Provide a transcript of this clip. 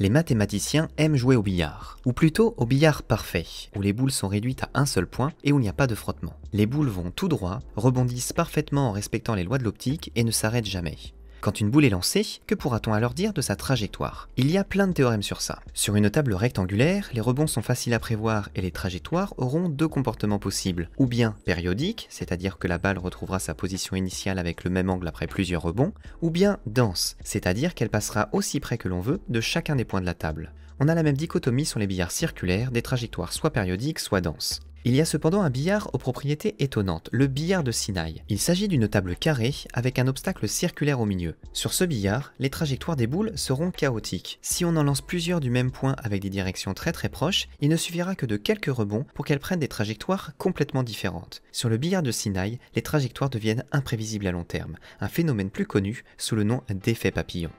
Les mathématiciens aiment jouer au billard, ou plutôt au billard parfait, où les boules sont réduites à un seul point et où il n'y a pas de frottement. Les boules vont tout droit, rebondissent parfaitement en respectant les lois de l'optique et ne s'arrêtent jamais. Quand une boule est lancée, que pourra-t-on alors dire de sa trajectoire Il y a plein de théorèmes sur ça. Sur une table rectangulaire, les rebonds sont faciles à prévoir et les trajectoires auront deux comportements possibles. Ou bien périodiques, c'est-à-dire que la balle retrouvera sa position initiale avec le même angle après plusieurs rebonds, ou bien dense, c'est-à-dire qu'elle passera aussi près que l'on veut de chacun des points de la table. On a la même dichotomie sur les billards circulaires, des trajectoires soit périodiques, soit denses. Il y a cependant un billard aux propriétés étonnantes, le billard de Sinaï. Il s'agit d'une table carrée avec un obstacle circulaire au milieu. Sur ce billard, les trajectoires des boules seront chaotiques. Si on en lance plusieurs du même point avec des directions très très proches, il ne suffira que de quelques rebonds pour qu'elles prennent des trajectoires complètement différentes. Sur le billard de Sinaï, les trajectoires deviennent imprévisibles à long terme, un phénomène plus connu sous le nom d'effet papillon.